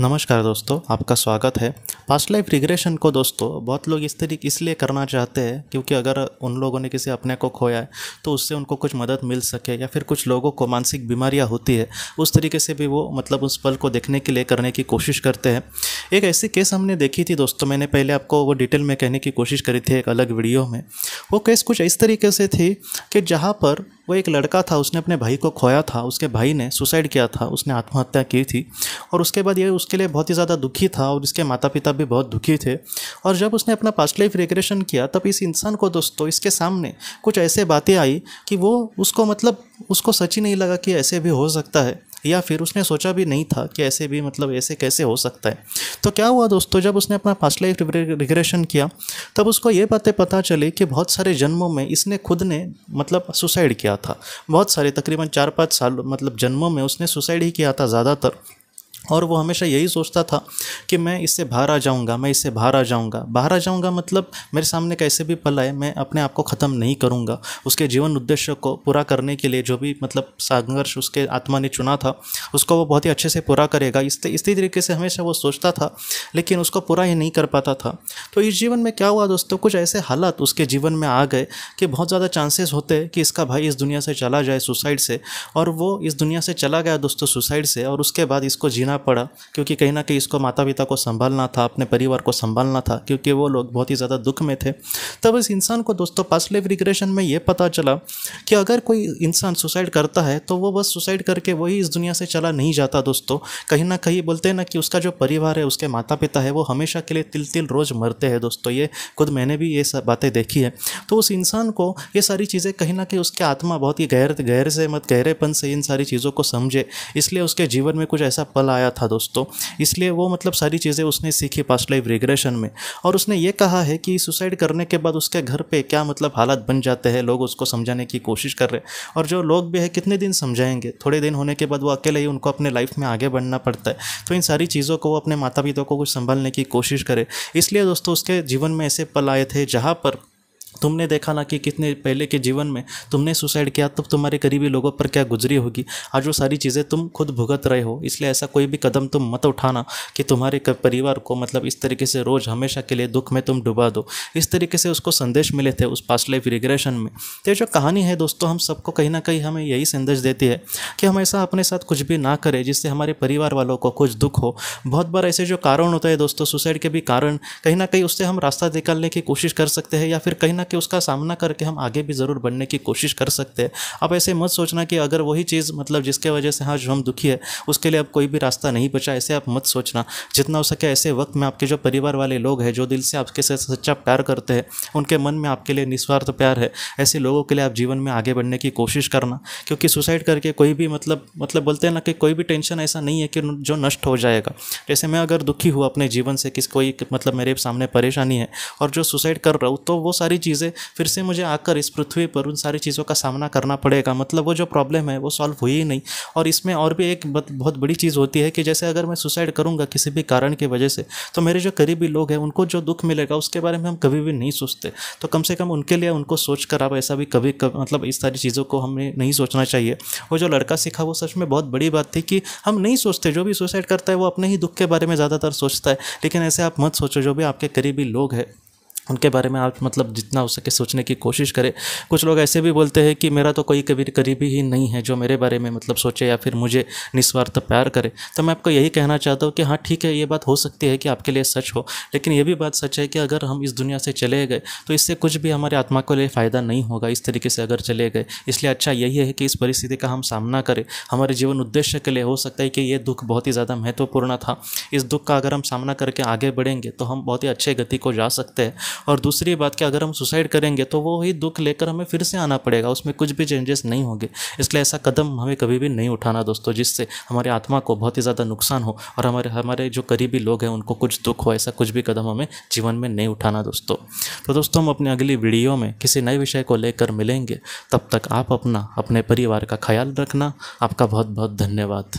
नमस्कार दोस्तों आपका स्वागत है पास्ट लाइफ रिग्रेशन को दोस्तों बहुत लोग इस तरीके इसलिए करना चाहते हैं क्योंकि अगर उन लोगों ने किसी अपने को खोया है तो उससे उनको कुछ मदद मिल सके या फिर कुछ लोगों को मानसिक बीमारियां होती है उस तरीके से भी वो मतलब उस पल को देखने के लिए करने की कोशिश करते हैं एक ऐसी केस हमने देखी थी दोस्तों मैंने पहले आपको वो डिटेल में कहने की कोशिश करी थी एक अलग वीडियो में वो केस कुछ इस तरीके से थी कि जहाँ पर वो एक लड़का था उसने अपने भाई को खोया था उसके भाई ने सुसाइड किया था उसने आत्महत्या की थी और उसके बाद ये उसके लिए बहुत ही ज़्यादा दुखी था और इसके माता पिता भी बहुत दुखी थे और जब उसने अपना पास्ट लाइफ रिग्रेशन किया तब इस इंसान को दोस्तों इसके सामने कुछ ऐसे बातें आई कि वो उसको मतलब उसको सच ही नहीं लगा कि ऐसे भी हो सकता है या फिर उसने सोचा भी नहीं था कि ऐसे भी मतलब ऐसे कैसे हो सकता है तो क्या हुआ दोस्तों जब उसने अपना फास्ट लाइफ रिग्रेशन किया तब उसको ये बातें पता चली कि बहुत सारे जन्मों में इसने खुद ने मतलब सुसाइड किया था बहुत सारे तकरीबन चार पाँच साल मतलब जन्मों में उसने सुसाइड ही किया था ज़्यादातर और वो हमेशा यही सोचता था कि मैं इससे बाहर आ जाऊंगा मैं इससे बाहर आ जाऊंगा बाहर आ जाऊंगा मतलब मेरे सामने कैसे भी पल आए मैं अपने आप को ख़त्म नहीं करूंगा उसके जीवन उद्देश्य को पूरा करने के लिए जो भी मतलब संघर्ष उसके आत्मा ने चुना था उसको वो बहुत ही अच्छे से पूरा करेगा इस इसी तरीके से हमेशा वो सोचता था लेकिन उसको पूरा ही नहीं कर पाता था तो इस जीवन में क्या हुआ दोस्तों कुछ ऐसे हालात उसके जीवन में आ गए कि बहुत ज़्यादा चांसेस होते कि इसका भाई इस दुनिया से चला जाए सुसाइड से और वो इस दुनिया से चला गया दोस्तों सुसाइड से और उसके बाद इसको जीना पड़ा क्योंकि कहीं ना कहीं इसको माता पिता को संभालना था अपने परिवार को संभालना था क्योंकि वो लोग बहुत ही ज़्यादा दुख में थे तब इस इंसान को दोस्तों पास्ट लाइफ रिग्रेशन में ये पता चला कि अगर कोई इंसान सुसाइड करता है तो वो बस सुसाइड करके वही इस दुनिया से चला नहीं जाता दोस्तों कहीं ना कहीं बोलते हैं ना कि उसका जो परिवार है उसके माता पिता है वो हमेशा के लिए तिल तिल रोज़ मरते हैं दोस्तों ये खुद मैंने भी ये सब बातें देखी है तो उस इंसान को ये सारी चीज़ें कहीं ना कहीं उसके आत्मा बहुत ही गहर गहरे से मत गहरेपन से इन सारी चीज़ों को समझे इसलिए उसके जीवन में कुछ ऐसा पल आया आया था दोस्तों इसलिए वो मतलब सारी चीज़ें उसने सीखी पास्ट लाइफ रिग्रेशन में और उसने ये कहा है कि सुसाइड करने के बाद उसके घर पे क्या मतलब हालात बन जाते हैं लोग उसको समझाने की कोशिश कर रहे हैं और जो लोग भी है कितने दिन समझाएंगे थोड़े दिन होने के बाद वो अकेले ही उनको अपने लाइफ में आगे बढ़ना पड़ता है तो इन सारी चीज़ों को वो अपने माता पिता को कुछ संभालने की कोशिश करे इसलिए दोस्तों उसके जीवन में ऐसे पल आए थे जहाँ पर तुमने देखा ना कि कितने पहले के जीवन में तुमने सुसाइड किया तब तुम्हारे करीबी लोगों पर क्या गुजरी होगी आज वो सारी चीज़ें तुम खुद भुगत रहे हो इसलिए ऐसा कोई भी कदम तुम मत उठाना कि तुम्हारे परिवार को मतलब इस तरीके से रोज़ हमेशा के लिए दुख में तुम डुबा दो इस तरीके से उसको संदेश मिले थे उस पास्ट लाइफ रिग्रेशन में तो जो कहानी है दोस्तों हम सबको कहीं ना कहीं हमें यही संदेश देती है कि हम ऐसा अपने साथ कुछ भी ना करें जिससे हमारे परिवार वालों को कुछ दुख हो बहुत बार ऐसे जो कारण होते हैं दोस्तों सुसाइड के भी कारण कहीं ना कहीं उससे हम रास्ता निकालने की कोशिश कर सकते हैं या फिर कहीं ना कि उसका सामना करके हम आगे भी ज़रूर बढ़ने की कोशिश कर सकते हैं आप ऐसे मत सोचना कि अगर वही चीज़ मतलब जिसके वजह से हाँ जो हम दुखी है उसके लिए अब कोई भी रास्ता नहीं बचा ऐसे आप मत सोचना जितना हो सके ऐसे वक्त में आपके जो परिवार वाले लोग हैं जो दिल से आपके साथ सच्चा प्यार करते हैं उनके मन में आपके लिए निस्वार्थ प्यार है ऐसे लोगों के लिए आप जीवन में आगे बढ़ने की कोशिश करना क्योंकि सुसाइड करके कोई भी मतलब मतलब बोलते हैं ना कि कोई भी टेंशन ऐसा नहीं है कि जो नष्ट हो जाएगा जैसे मैं अगर दुखी हुआ अपने जीवन से किस कोई मतलब मेरे सामने परेशानी है और जो सुसाइड कर रहा हूँ तो वो सारी चीज़ चीज़ें फिर से मुझे आकर इस पृथ्वी पर उन सारी चीज़ों का सामना करना पड़ेगा मतलब वो जो प्रॉब्लम है वो सॉल्व हुई ही नहीं और इसमें और भी एक बहुत बड़ी चीज़ होती है कि जैसे अगर मैं सुसाइड करूँगा किसी भी कारण की वजह से तो मेरे जो करीबी लोग हैं उनको जो दुख मिलेगा उसके बारे में हम कभी भी नहीं सोचते तो कम से कम उनके लिए उनको सोच कर आप ऐसा भी कभी कभ, मतलब इस सारी चीज़ों को हमें नहीं सोचना चाहिए वो जो लड़का सीखा वो सच में बहुत बड़ी बात थी कि हम नहीं सोचते जो भी सुसाइड करता है वो अपने ही दुख के बारे में ज़्यादातर सोचता है लेकिन ऐसे आप मत सोचो जो भी आपके करीबी लोग हैं उनके बारे में आप मतलब जितना हो सके सोचने की कोशिश करें कुछ लोग ऐसे भी बोलते हैं कि मेरा तो कोई कभी करीबी ही नहीं है जो मेरे बारे में मतलब सोचे या फिर मुझे निस्वार्थ प्यार करे तो मैं आपको यही कहना चाहता हूँ कि हाँ ठीक है ये बात हो सकती है कि आपके लिए सच हो लेकिन ये भी बात सच है कि अगर हम इस दुनिया से चले गए तो इससे कुछ भी हमारे आत्मा को लिए फ़ायदा नहीं होगा इस तरीके से अगर चले गए इसलिए अच्छा यही है कि इस परिस्थिति का हम सामना करें हमारे जीवन उद्देश्य के लिए हो सकता है कि ये दुख बहुत ही ज़्यादा महत्वपूर्ण था इस दुख का अगर हम सामना करके आगे बढ़ेंगे तो हम बहुत ही अच्छे गति को जा सकते हैं और दूसरी बात कि अगर हम सुसाइड करेंगे तो वो ही दुख लेकर हमें फिर से आना पड़ेगा उसमें कुछ भी चेंजेस नहीं होंगे इसलिए ऐसा कदम हमें कभी भी नहीं उठाना दोस्तों जिससे हमारी आत्मा को बहुत ही ज़्यादा नुकसान हो और हमारे हमारे जो करीबी लोग हैं उनको कुछ दुख हो ऐसा कुछ भी कदम हमें जीवन में नहीं उठाना दोस्तों तो दोस्तों हम अपनी अगली वीडियो में किसी नए विषय को लेकर मिलेंगे तब तक आप अपना अपने परिवार का ख्याल रखना आपका बहुत बहुत धन्यवाद